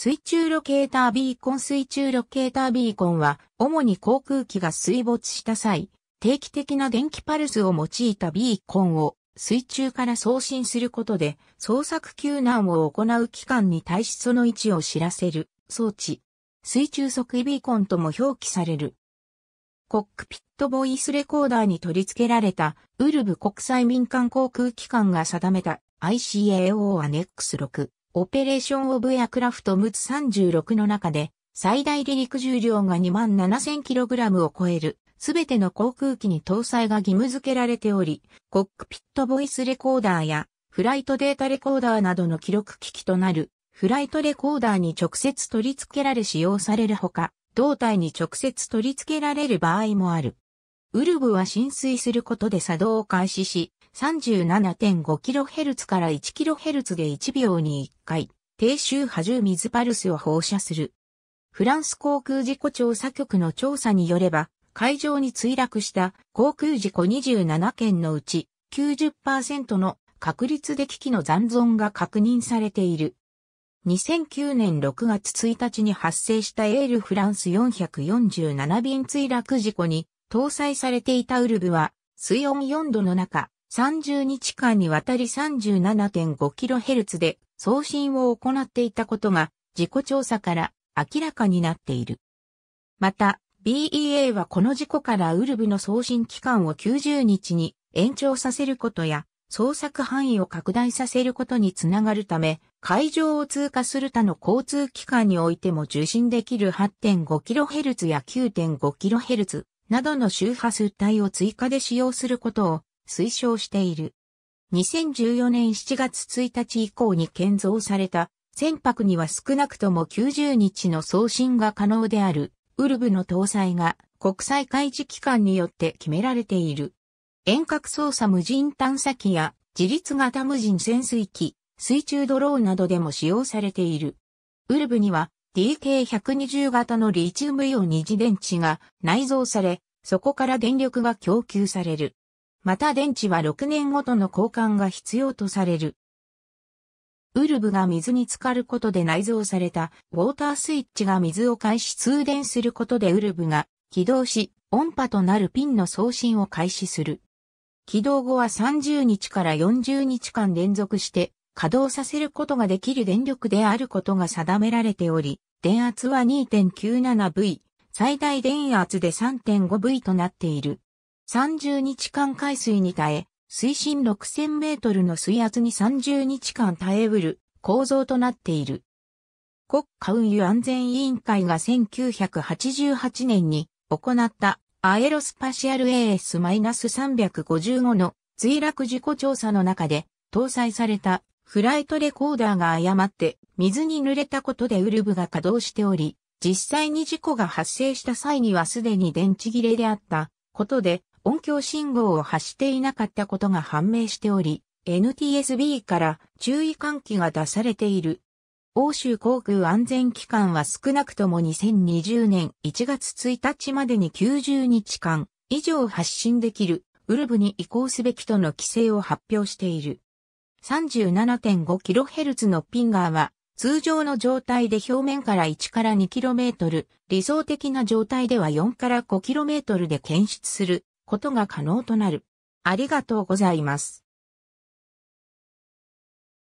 水中ロケータービーコン水中ロケータービーコンは、主に航空機が水没した際、定期的な電気パルスを用いたビーコンを水中から送信することで、捜索救難を行う機関に対しその位置を知らせる装置。水中測位ビーコンとも表記される。コックピットボイスレコーダーに取り付けられたウルブ国際民間航空機関が定めた ICAO アネックス6。オペレーション・オブ・エアクラフト・ムツ36の中で、最大離陸重量が 27,000kg を超える、すべての航空機に搭載が義務付けられており、コックピットボイスレコーダーや、フライトデータレコーダーなどの記録機器となる、フライトレコーダーに直接取り付けられ使用されるほか、胴体に直接取り付けられる場合もある。ウルブは浸水することで作動を開始し、37.5kHz から 1kHz で1秒に1回、低周波重水パルスを放射する。フランス航空事故調査局の調査によれば、海上に墜落した航空事故27件のうち90%の確率で機器の残存が確認されている。2009年6月1日に発生したエールフランス447便墜落事故に搭載されていたウルブは水温4度の中、30日間にわたり 37.5kHz で送信を行っていたことが事故調査から明らかになっている。また、BEA はこの事故からウルブの送信期間を90日に延長させることや、捜索範囲を拡大させることにつながるため、海上を通過する他の交通機関においても受信できる 8.5kHz や 9.5kHz などの周波数帯を追加で使用することを推奨している。2014年7月1日以降に建造された船舶には少なくとも90日の送信が可能であるウルブの搭載が国際開示機関によって決められている。遠隔操作無人探査機や自立型無人潜水機、水中ドローンなどでも使用されている。ウルブには DK120 型のリチウムイオン二次電池が内蔵され、そこから電力が供給される。また電池は6年ごとの交換が必要とされる。ウルブが水に浸かることで内蔵されたウォータースイッチが水を開始通電することでウルブが起動し音波となるピンの送信を開始する。起動後は30日から40日間連続して稼働させることができる電力であることが定められており、電圧は 2.97V、最大電圧で 3.5V となっている。30日間海水に耐え、水深6000メートルの水圧に30日間耐えうる構造となっている。国家運輸安全委員会が1988年に行ったアエロスパシャル AS-355 の墜落事故調査の中で搭載されたフライトレコーダーが誤って水に濡れたことでウルブが稼働しており、実際に事故が発生した際にはすでに電池切れであったことで音響信号を発していなかったことが判明しており、NTSB から注意喚起が出されている。欧州航空安全機関は少なくとも2020年1月1日までに90日間以上発信できるウルブに移行すべきとの規制を発表している。37.5kHz のピンガーは通常の状態で表面から1から 2km、理想的な状態では4から 5km で検出することが可能となる。ありがとうございます。